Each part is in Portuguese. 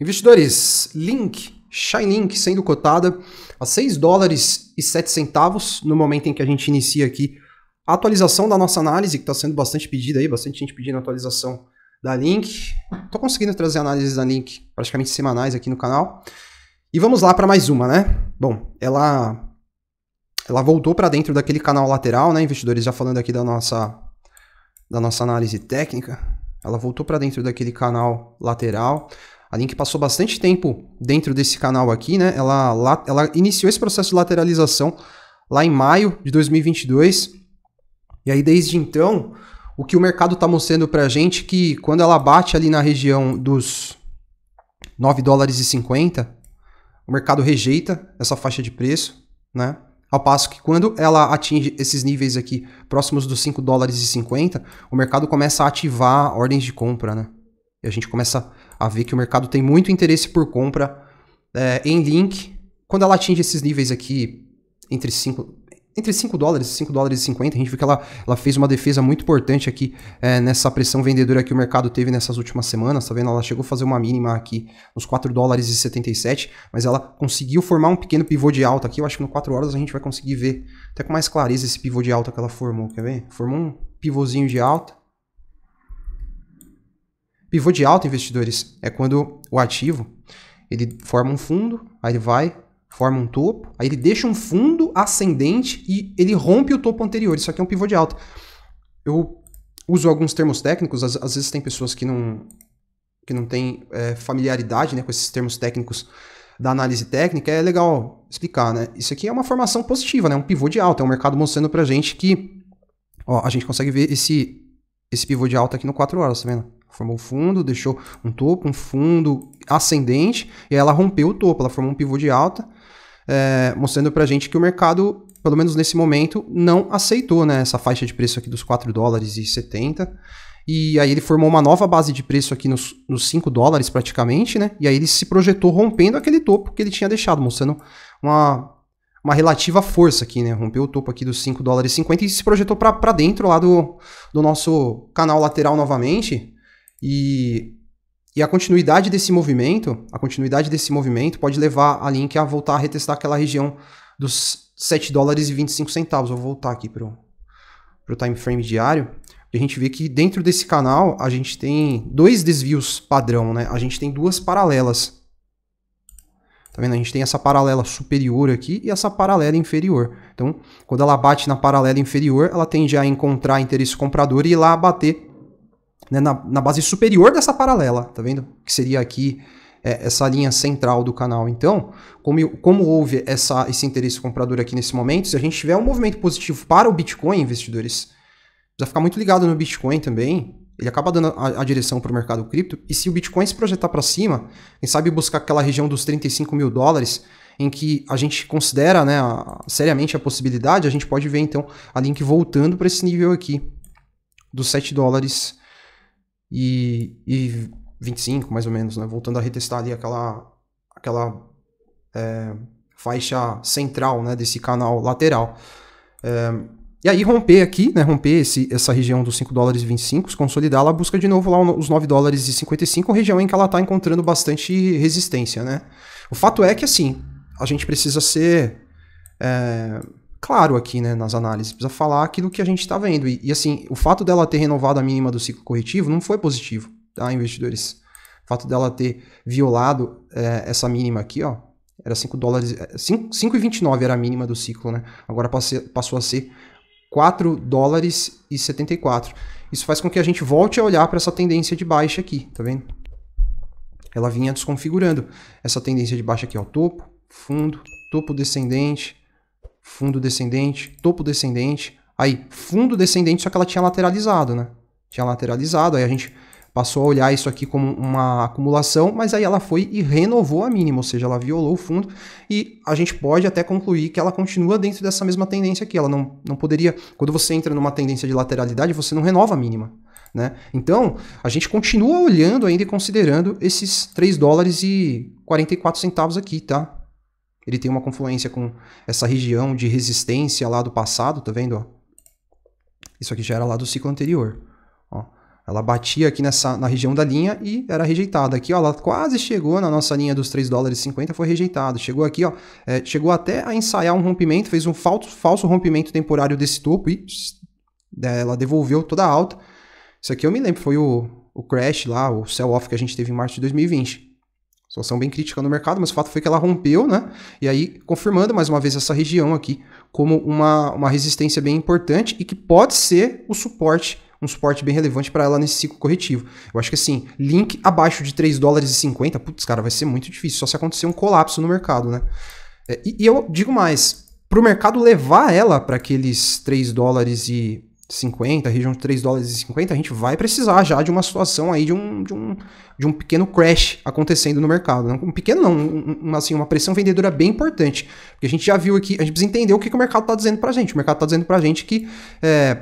Investidores, Link, Shylink sendo cotada a 6 dólares e 7 centavos no momento em que a gente inicia aqui a atualização da nossa análise, que está sendo bastante pedida aí, bastante gente pedindo atualização da Link. Estou conseguindo trazer análises da Link praticamente semanais aqui no canal. E vamos lá para mais uma, né? Bom, ela ela voltou para dentro daquele canal lateral, né, investidores, já falando aqui da nossa da nossa análise técnica. Ela voltou para dentro daquele canal lateral. A Link passou bastante tempo dentro desse canal aqui, né? Ela, ela, iniciou esse processo de lateralização lá em maio de 2022. E aí, desde então, o que o mercado está mostrando para a gente é que quando ela bate ali na região dos 9 dólares e 50, o mercado rejeita essa faixa de preço, né? Ao passo que quando ela atinge esses níveis aqui próximos dos 5 dólares e 50, o mercado começa a ativar ordens de compra, né? E a gente começa a ver que o mercado tem muito interesse por compra é, em link. Quando ela atinge esses níveis aqui entre 5 entre 5 dólares, 5 dólares e 50. A gente viu que ela, ela fez uma defesa muito importante aqui é, nessa pressão vendedora que o mercado teve nessas últimas semanas. Tá vendo? Ela chegou a fazer uma mínima aqui nos 4 dólares e 77, mas ela conseguiu formar um pequeno pivô de alta aqui. Eu acho que no 4 horas a gente vai conseguir ver até com mais clareza esse pivô de alta que ela formou. Quer ver? Formou um pivôzinho de alta. Pivô de alta, investidores, é quando o ativo ele forma um fundo, aí ele vai forma um topo, aí ele deixa um fundo ascendente e ele rompe o topo anterior. Isso aqui é um pivô de alta. Eu uso alguns termos técnicos, às, às vezes tem pessoas que não, que não têm é, familiaridade né, com esses termos técnicos da análise técnica, é legal explicar, né? Isso aqui é uma formação positiva, né? Um pivô de alta, é um mercado mostrando pra gente que ó, a gente consegue ver esse, esse pivô de alta aqui no 4 horas, tá vendo? Formou o fundo, deixou um topo, um fundo ascendente, e ela rompeu o topo, ela formou um pivô de alta, é, mostrando para a gente que o mercado, pelo menos nesse momento, não aceitou né, essa faixa de preço aqui dos 4 dólares e 70. E aí ele formou uma nova base de preço aqui nos, nos 5 dólares praticamente, né? E aí ele se projetou rompendo aquele topo que ele tinha deixado, mostrando uma, uma relativa força aqui, né? Rompeu o topo aqui dos 5 dólares e 50 e se projetou para dentro lá do, do nosso canal lateral novamente. E e a continuidade desse movimento, a continuidade desse movimento pode levar a Link a voltar a retestar aquela região dos 7 dólares e 25 centavos. Vou voltar aqui para o time frame diário. E a gente vê que dentro desse canal a gente tem dois desvios padrão, né? A gente tem duas paralelas. Tá vendo? A gente tem essa paralela superior aqui e essa paralela inferior. Então, quando ela bate na paralela inferior, ela tende a encontrar interesse comprador e ir lá bater né, na, na, base superior dessa paralela, tá vendo? Que seria aqui é, essa linha central do canal. Então, como, como houve essa, esse interesse comprador aqui nesse momento, se a gente tiver um movimento positivo para o Bitcoin, investidores, precisa ficar muito ligado no Bitcoin também. Ele acaba dando a, a direção para o mercado cripto. E se o Bitcoin se projetar para cima, quem sabe buscar aquela região dos 35 mil dólares, em que a gente considera né, a, seriamente a possibilidade, a gente pode ver então a Link voltando para esse nível aqui dos 7 dólares e, e 25, mais ou menos, né? Voltando a retestar ali aquela, aquela é, faixa central, né? Desse canal lateral. É, e aí romper aqui, né? Romper esse, essa região dos 5 dólares e 25, consolidar, ela busca de novo lá os 9 dólares e 55, região em que ela está encontrando bastante resistência, né? O fato é que, assim, a gente precisa ser... É, claro aqui, né, nas análises. Precisa falar aquilo que a gente está vendo. E, e, assim, o fato dela ter renovado a mínima do ciclo corretivo não foi positivo, tá, investidores? O fato dela ter violado é, essa mínima aqui, ó, era 5 dólares, 5,29 é, era a mínima do ciclo, né? Agora passe, passou a ser 4 dólares e 74. Isso faz com que a gente volte a olhar para essa tendência de baixa aqui, tá vendo? Ela vinha desconfigurando essa tendência de baixa aqui, ó, topo, fundo, topo descendente, fundo descendente, topo descendente, aí fundo descendente, só que ela tinha lateralizado, né? Tinha lateralizado, aí a gente passou a olhar isso aqui como uma acumulação, mas aí ela foi e renovou a mínima, ou seja, ela violou o fundo e a gente pode até concluir que ela continua dentro dessa mesma tendência aqui. Ela não, não poderia, quando você entra numa tendência de lateralidade, você não renova a mínima. Né? Então, a gente continua olhando ainda e considerando esses 3 dólares e 44 centavos aqui, tá? Ele tem uma confluência com essa região de resistência lá do passado, tá vendo? Isso aqui já era lá do ciclo anterior. Ó. Ela batia aqui nessa, na região da linha e era rejeitada. Aqui, ó, ela quase chegou na nossa linha dos 3 dólares e 50, foi rejeitada. Chegou aqui, ó, é, chegou até a ensaiar um rompimento, fez um falso, falso rompimento temporário desse topo e né, ela devolveu toda a alta. Isso aqui eu me lembro, foi o, o crash lá, o sell-off que a gente teve em março de 2020. Situação bem crítica no mercado, mas o fato foi que ela rompeu, né? E aí, confirmando mais uma vez essa região aqui como uma, uma resistência bem importante e que pode ser o suporte, um suporte bem relevante para ela nesse ciclo corretivo. Eu acho que assim, link abaixo de 3 dólares e 50, putz, cara, vai ser muito difícil, só se acontecer um colapso no mercado, né? É, e, e eu digo mais, para o mercado levar ela para aqueles 3 dólares e 50, região de 3 dólares e 50, a gente vai precisar já de uma situação aí de um, de um, de um pequeno crash acontecendo no mercado. um pequeno não, um, uma, assim, uma pressão vendedora bem importante. Porque a gente já viu aqui, a gente precisa entender o que, que o mercado está dizendo para a gente. O mercado está dizendo para a gente que é,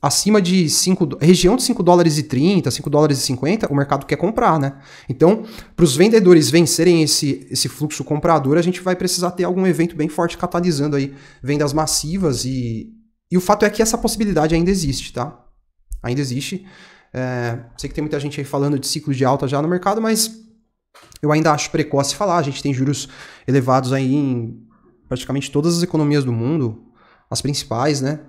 acima de 5, região de 5 dólares e 30, 5 dólares e 50, o mercado quer comprar, né? Então, para os vendedores vencerem esse, esse fluxo comprador, a gente vai precisar ter algum evento bem forte catalisando aí vendas massivas e e o fato é que essa possibilidade ainda existe, tá? Ainda existe. É, sei que tem muita gente aí falando de ciclo de alta já no mercado, mas eu ainda acho precoce falar. A gente tem juros elevados aí em praticamente todas as economias do mundo, as principais, né?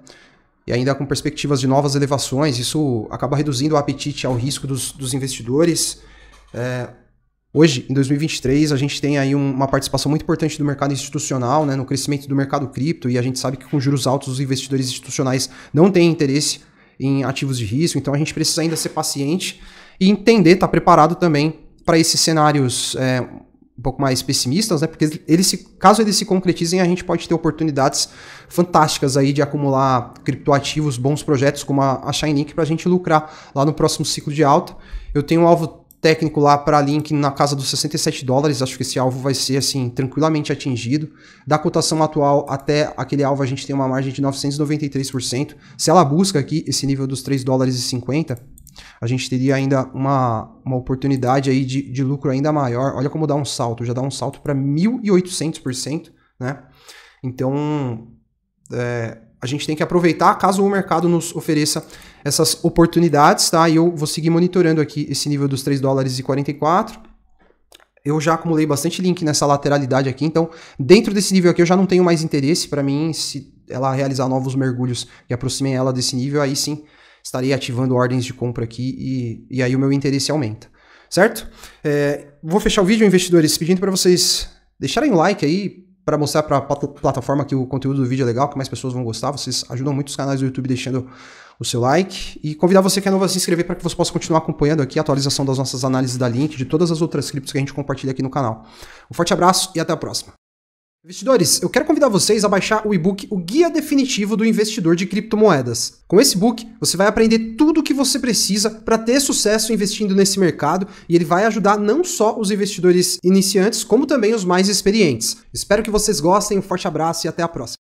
E ainda com perspectivas de novas elevações, isso acaba reduzindo o apetite ao risco dos, dos investidores. É, Hoje, em 2023, a gente tem aí uma participação muito importante do mercado institucional, né, no crescimento do mercado cripto, e a gente sabe que com juros altos os investidores institucionais não têm interesse em ativos de risco, então a gente precisa ainda ser paciente e entender, estar tá preparado também para esses cenários é, um pouco mais pessimistas, né? Porque eles se, caso eles se concretizem, a gente pode ter oportunidades fantásticas aí de acumular criptoativos, bons projetos como a, a Chainlink para a gente lucrar lá no próximo ciclo de alta. Eu tenho um alvo técnico lá para Link na casa dos 67 dólares. Acho que esse alvo vai ser assim tranquilamente atingido. Da cotação atual até aquele alvo a gente tem uma margem de 993%. Se ela busca aqui esse nível dos 3 dólares e 50, a gente teria ainda uma, uma oportunidade aí de, de lucro ainda maior. Olha como dá um salto, já dá um salto para 1800%, né? Então, é, a gente tem que aproveitar caso o mercado nos ofereça essas oportunidades, tá? E eu vou seguir monitorando aqui esse nível dos 3 dólares e 44. Eu já acumulei bastante link nessa lateralidade aqui, então dentro desse nível aqui eu já não tenho mais interesse para mim se ela realizar novos mergulhos e aproximem ela desse nível, aí sim estarei ativando ordens de compra aqui e, e aí o meu interesse aumenta, certo? É, vou fechar o vídeo, investidores, pedindo para vocês deixarem o like aí, para mostrar para a plataforma que o conteúdo do vídeo é legal, que mais pessoas vão gostar. Vocês ajudam muito os canais do YouTube deixando o seu like e convidar você que é novo a se inscrever para que você possa continuar acompanhando aqui a atualização das nossas análises da Link, de todas as outras criptos que a gente compartilha aqui no canal. Um forte abraço e até a próxima. Investidores, eu quero convidar vocês a baixar o e-book O Guia Definitivo do Investidor de Criptomoedas. Com esse book, você vai aprender tudo o que você precisa para ter sucesso investindo nesse mercado e ele vai ajudar não só os investidores iniciantes, como também os mais experientes. Espero que vocês gostem, um forte abraço e até a próxima.